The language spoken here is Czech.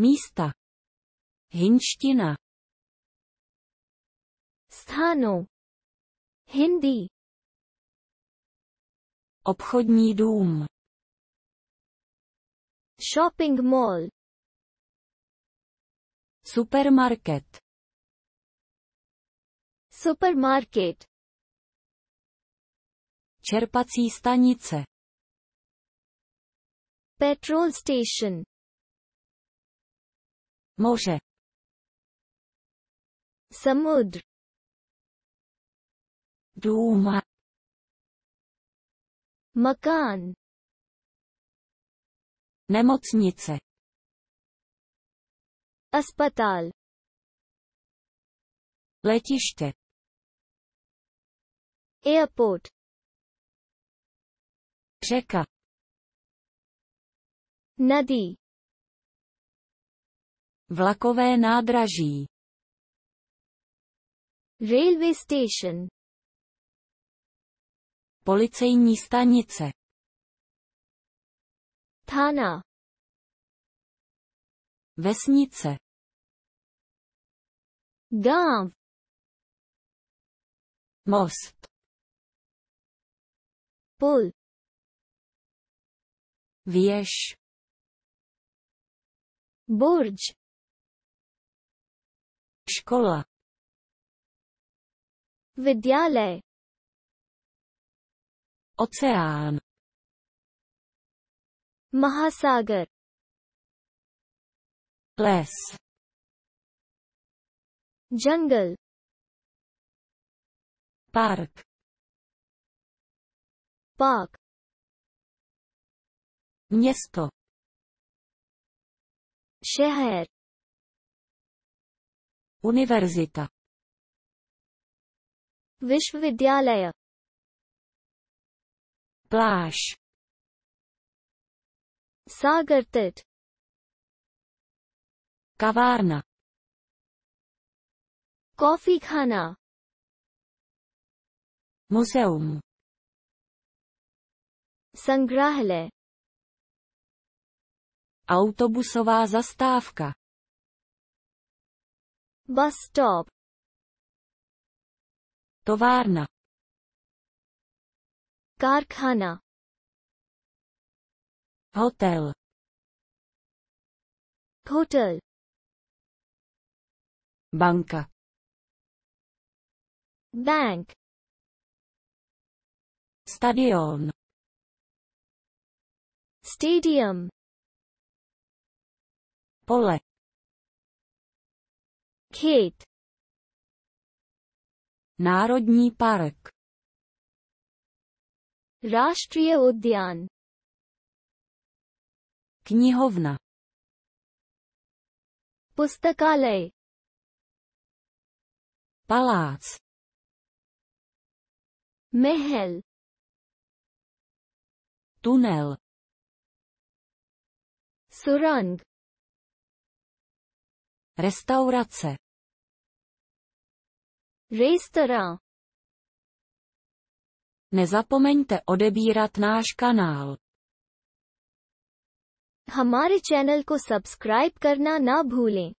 místa. Hinština. Stáno. Hindi. Obchodní dům. Shopping mall. Supermarket. Supermarket. Čerpací stanice. Petrol station moře samudr Duma. makán nemocnice अस्पताल letiště airport řeka nadi Vlakové nádraží. Railway station. Policejní stanice. Thana. Vesnice. Gav. Most. Pol. Věž. Burge. Škola. Vidyale. Oceán. Mahasagar. Les. Jungle. Park. Park. Město. Šehér. Univerzita. Vishvidyalaya. Pláž. Sagartit. Kavárna. Coffee khana. Muzeum. Sangrahle. Autobusová zastávka. Bus stop. Továrna. Karkhana. Hotel. Hotel. Banka. Bank. Stadion. Stadium. Pole. Kate. Národní park. Rashtriya Udyan. Knihovna. Pustakalay. Palác. Mehel. Tunel. Surang. Restaurace. Restaurant. Nezapomeňte odebírat náš kanál. हमारे channel ko subscribe karna na भूलें